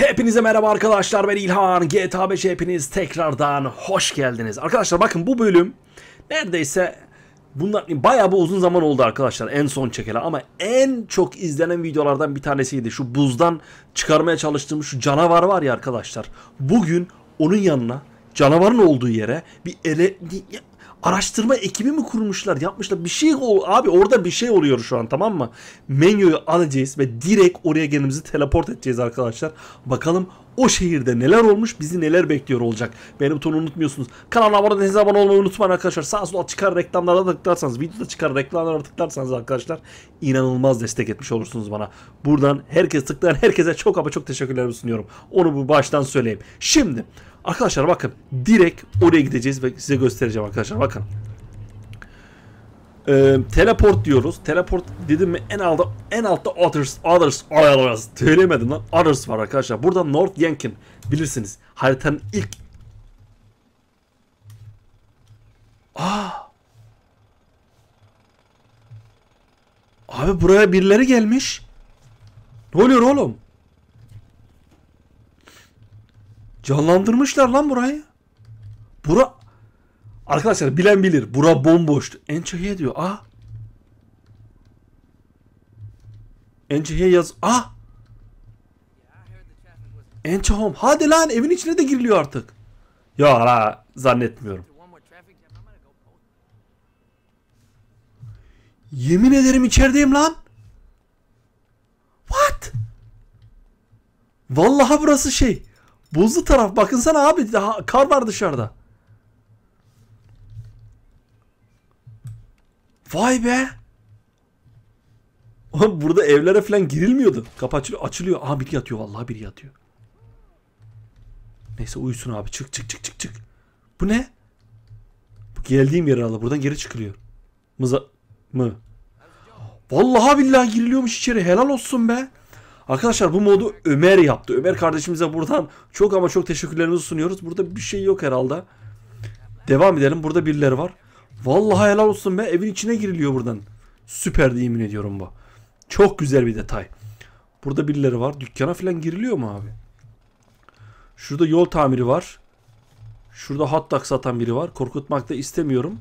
Hepinize merhaba arkadaşlar ben İlhan. GTA 5 hepiniz tekrardan hoş geldiniz. Arkadaşlar bakın bu bölüm neredeyse bundan bayağı bu uzun zaman oldu arkadaşlar en son çekeli ama en çok izlenen videolardan bir tanesiydi. Şu buzdan çıkarmaya çalıştığım şu canavar var ya arkadaşlar. Bugün onun yanına canavarın olduğu yere bir ele araştırma ekibi mi kurmuşlar yapmışlar bir şey ol abi orada bir şey oluyor şu an tamam mı? Menüyü alacağız ve direkt oraya kendimizi teleport edeceğiz arkadaşlar. Bakalım o şehirde neler olmuş bizi neler bekliyor olacak. Benim tonu unutmuyorsunuz. Kanala abone değilseniz abone olmayı unutmayın arkadaşlar. Sağ sola çıkar reklamlara da tıklarsanız videoda çıkar reklamlara tıklarsanız arkadaşlar inanılmaz destek etmiş olursunuz bana. Buradan herkes tıklayan herkese çok ama çok teşekkürlerimi sunuyorum. Onu bu baştan söyleyeyim. Şimdi arkadaşlar bakın direkt oraya gideceğiz ve size göstereceğim arkadaşlar bakın. Ee, teleport diyoruz. Teleport dedim mi en altta en altta others others others söylemedim lan. Others var arkadaşlar. Burada North Yankin bilirsiniz. Haritanın ilk Aa! Ah! Abi buraya birileri gelmiş. Ne oluyor oğlum? Canlandırmışlar lan burayı. Bura Arkadaşlar bilen bilir. Bura bomboştu. Ençehiye diyor. Ah. Ençehiye yaz. Ah. Ençehom. Hadi lan evin içine de giriliyor artık. Ya la zannetmiyorum. Yemin ederim içerideyim lan. What? Vallahi burası şey. Buzlu taraf. Bakın sana abi daha kar var dışarıda. Vay be. Oğlum burada evlere falan girilmiyordu. Kapı açılıyor. Açılıyor. Aha biri yatıyor vallahi biri yatıyor. Neyse uyusun abi. Çık çık çık çık çık. Bu ne? Bu geldiğim yer herhalde. Buradan geri çıkılıyor. Mıza mı? Vallahi billahi giriliyormuş içeri. Helal olsun be. Arkadaşlar bu modu Ömer yaptı. Ömer kardeşimize buradan çok ama çok teşekkürlerimizi sunuyoruz. Burada bir şey yok herhalde. Devam edelim. Burada birileri var. Vallahi helal olsun be. Evin içine giriliyor buradan. Süper yemin ediyorum bu. Çok güzel bir detay. Burada birileri var. Dükkana falan giriliyor mu abi? Şurada yol tamiri var. Şurada hot dog satan biri var. Korkutmak da istemiyorum.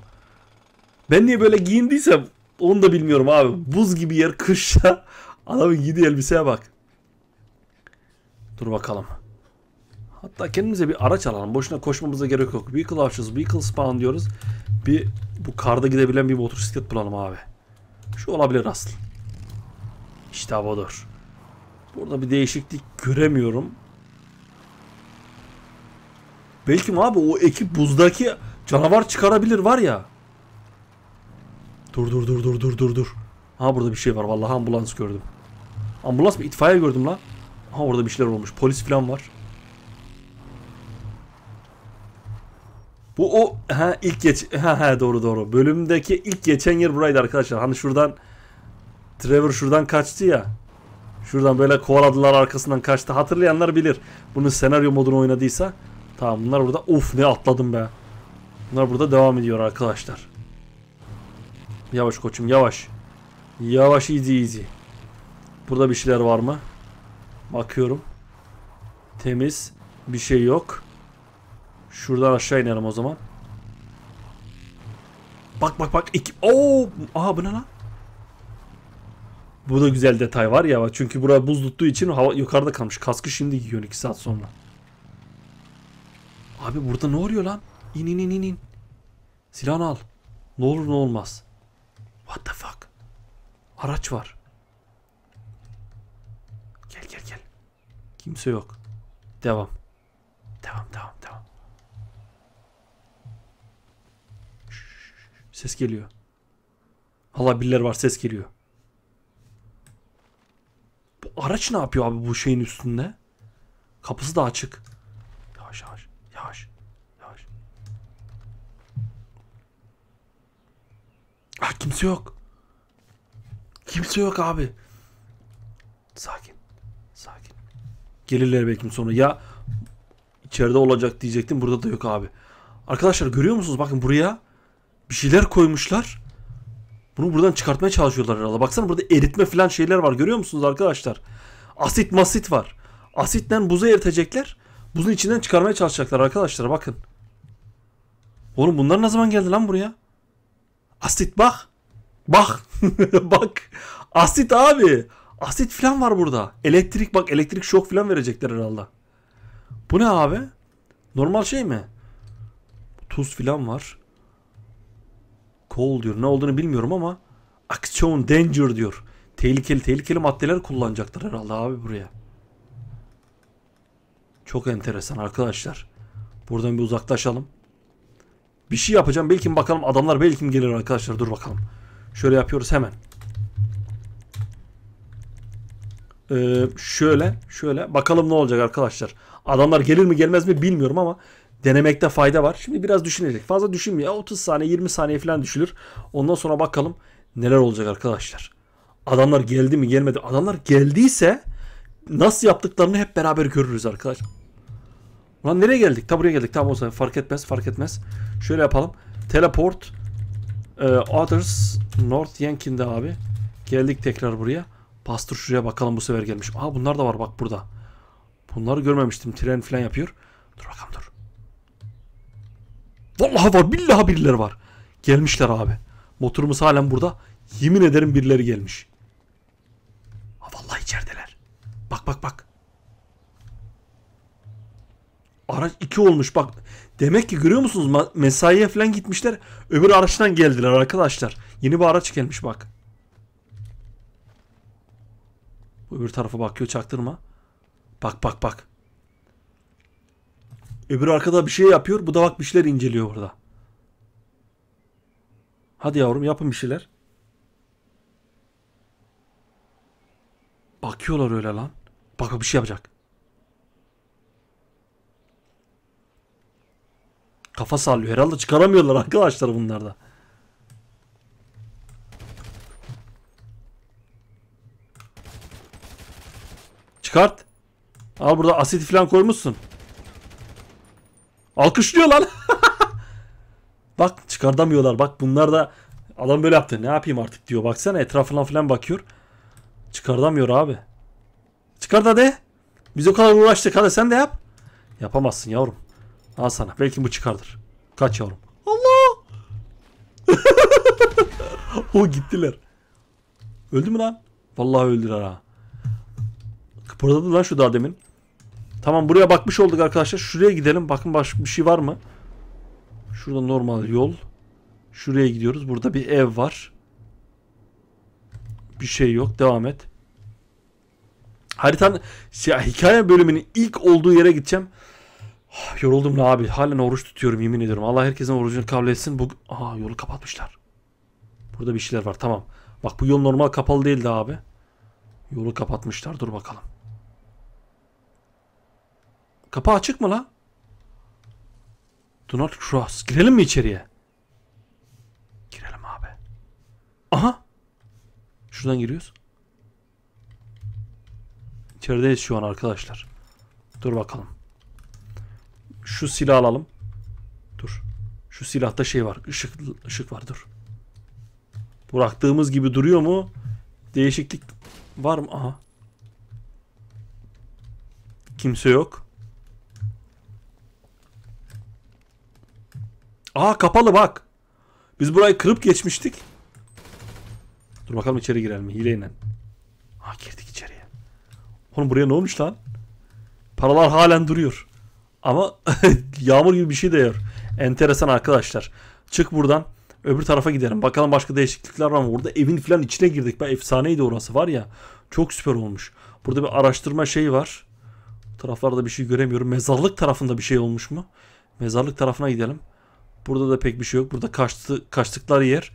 Ben niye böyle giyindiysem onu da bilmiyorum abi. Buz gibi yer kışta. Adamın giydiği elbiseye bak. Dur bakalım. Hatta kendimize bir araç alalım. Boşuna koşmamıza gerek yok. Vehicle avcısı, vehicle spawn diyoruz. Bir bu karda gidebilen bir motosiklet bulalım abi. Şu olabilir asıl. İşte havadır. Burada bir değişiklik göremiyorum. Belki mi abi o ekip buzdaki canavar çıkarabilir var ya. Dur dur dur dur dur dur dur. Ha burada bir şey var vallahi ambulans gördüm. Ambulans mı? İtfaiye gördüm lan. Ha orada bir şeyler olmuş. Polis falan var. Bu o ha ilk geç ha ha doğru doğru. Bölümdeki ilk geçen yer buraydı arkadaşlar. Hani şuradan Trevor şuradan kaçtı ya. Şuradan böyle kovaladılar arkasından kaçtı. Hatırlayanlar bilir. Bunu senaryo modunu oynadıysa. Tamam bunlar burada. Of ne atladım be. Bunlar burada devam ediyor arkadaşlar. Yavaş koçum yavaş. Yavaş easy easy. Burada bir şeyler var mı? Bakıyorum. Temiz. Bir şey yok. Şuradan aşağı inelim o zaman. Bak bak bak. iki Oo! Aha bu ne lan? Bu da güzel detay var ya. Çünkü buraya buz tuttuğu için hava yukarıda kalmış. Kaskı şimdi giyiyor 2 saat sonra. Abi burada ne oluyor lan? İn in in in in. Silahını al. Ne olur ne olmaz. What the fuck? Araç var. Gel gel gel. Kimse yok. Devam. Devam devam. Ses geliyor. Allah biller var ses geliyor. Bu araç ne yapıyor abi bu şeyin üstünde? Kapısı da açık. Yavaş yavaş. Yavaş. Yavaş. Ah kimse yok. Kimse yok abi. Sakin. Sakin. Gelirler belki sonra. Ya içeride olacak diyecektim. Burada da yok abi. Arkadaşlar görüyor musunuz? Bakın buraya bir şeyler koymuşlar. Bunu buradan çıkartmaya çalışıyorlar herhalde. Baksana burada eritme falan şeyler var. Görüyor musunuz arkadaşlar? Asit masit var. Asitten buzu eritecekler. Buzun içinden çıkarmaya çalışacaklar arkadaşlar. Bakın. Oğlum bunlar ne zaman geldi lan buraya? Asit bak. Bak. bak. Asit abi. Asit falan var burada. Elektrik bak elektrik şok falan verecekler herhalde. Bu ne abi? Normal şey mi? Tuz falan var. Toll diyor. Ne olduğunu bilmiyorum ama aksiyon danger diyor. Tehlikeli tehlikeli maddeler kullanacaklar herhalde abi buraya. Çok enteresan arkadaşlar. Buradan bir uzaklaşalım. Bir şey yapacağım. Belki bakalım adamlar belki gelir arkadaşlar. Dur bakalım. Şöyle yapıyoruz hemen. Ee, şöyle şöyle bakalım ne olacak arkadaşlar. Adamlar gelir mi gelmez mi bilmiyorum ama denemekte fayda var. Şimdi biraz düşünecek. Fazla düşünmüyor. 30 saniye 20 saniye falan düşülür. Ondan sonra bakalım neler olacak arkadaşlar. Adamlar geldi mi gelmedi. Adamlar geldiyse nasıl yaptıklarını hep beraber görürüz arkadaşlar. Ulan nereye geldik? Ta buraya geldik. Tamam o zaman fark etmez fark etmez. Şöyle yapalım. Teleport e, Others North Yankin'de abi. Geldik tekrar buraya. Pastur şuraya bakalım bu sefer gelmiş. Aa bunlar da var bak burada. Bunları görmemiştim. Tren falan yapıyor. Dur bakalım dur. Vallahi var billahi birileri var. Gelmişler abi. Motorumuz halen burada. Yemin ederim birileri gelmiş. Ha vallahi içerideler. Bak bak bak. Araç iki olmuş bak. Demek ki görüyor musunuz mesaiye falan gitmişler. Öbür araçtan geldiler arkadaşlar. Yeni bir araç gelmiş bak. Öbür tarafa bakıyor çaktırma. Bak bak bak. Öbürü arkada bir şey yapıyor. Bu da bak bir şeyler inceliyor burada. Hadi yavrum yapın bir şeyler. Bakıyorlar öyle lan. Bak bir şey yapacak. Kafa sallıyor. Herhalde çıkaramıyorlar arkadaşlar bunlarda. Çıkart. Al burada asit falan koymuşsun. Alkışlıyor lan. bak çıkartamıyorlar. Bak bunlar da adam böyle yaptı. Ne yapayım artık diyor. Baksana etrafına falan bakıyor. Çıkartamıyor abi. Çıkar da de. Biz o kadar uğraştık. Hadi sen de yap. Yapamazsın yavrum. Al sana. Belki bu çıkardır. Kaç yavrum. Allah. o gittiler. Öldü mü lan? Vallahi öldüler ha. Kıpırdadı lan şu daha demin. Tamam buraya bakmış olduk arkadaşlar. Şuraya gidelim. Bakın başka bir şey var mı? Şurada normal yol. Şuraya gidiyoruz. Burada bir ev var. Bir şey yok. Devam et. Haritanın hikaye bölümünün ilk olduğu yere gideceğim. Ah, yoruldum ne abi. Halen oruç tutuyorum yemin ediyorum. Allah herkesin orucunu kabul etsin. Bu Aa, yolu kapatmışlar. Burada bir şeyler var. Tamam. Bak bu yol normal kapalı değildi abi. Yolu kapatmışlar. Dur bakalım. Kapı açık mı la? Do not cross. Girelim mi içeriye? Girelim abi. Aha. Şuradan giriyoruz. İçerideyiz şu an arkadaşlar. Dur bakalım. Şu silah alalım. Dur. Şu silahta şey var. Işık, ışık var dur. Bıraktığımız gibi duruyor mu? Değişiklik var mı? Aha. Kimse yok. Aa kapalı bak. Biz burayı kırıp geçmiştik. Dur bakalım içeri girelim mi hileyle. Aa girdik içeriye. Oğlum buraya ne olmuş lan? Paralar halen duruyor. Ama yağmur gibi bir şey değiyor. Enteresan arkadaşlar. Çık buradan. Öbür tarafa gidelim. Bakalım başka değişiklikler var mı? Burada evin falan içine girdik. Ben efsaneydi orası var ya. Çok süper olmuş. Burada bir araştırma şeyi var. Bu taraflarda bir şey göremiyorum. Mezarlık tarafında bir şey olmuş mu? Mezarlık tarafına gidelim. Burada da pek bir şey yok. Burada kaçtı, kaçtıkları yer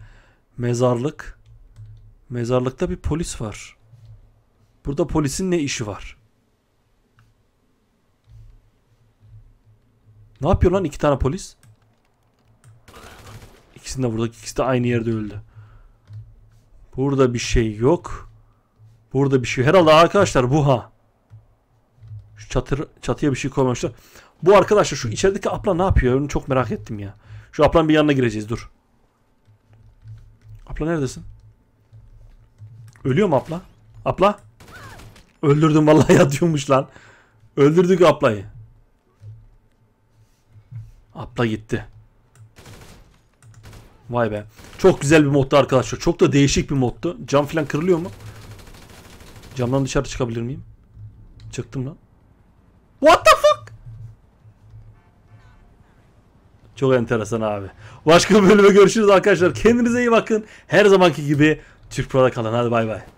mezarlık. Mezarlıkta bir polis var. Burada polisin ne işi var? Ne yapıyor lan iki tane polis? İkisini de buradaki ikisi de aynı yerde öldü. Burada bir şey yok. Burada bir şey. Herhalde arkadaşlar bu ha. Şu çatır, çatıya bir şey koymuşlar. Bu arkadaşlar şu içerideki abla ne yapıyor? Onu çok merak ettim ya. Şu Aplan bir yanına gireceğiz dur. Apla neredesin? Ölüyor mu Apla? Apla? Öldürdüm vallahi yatıyormuş lan. Öldürdük Apla'yı. Apla gitti. Vay be. Çok güzel bir moddu arkadaşlar. Çok da değişik bir moddu. Cam falan kırılıyor mu? Camdan dışarı çıkabilir miyim? Çıktım lan. What the Çok enteresan abi. Başka bir bölüme görüşürüz arkadaşlar. Kendinize iyi bakın. Her zamanki gibi Türk Pro'da kalın. Hadi bay bay.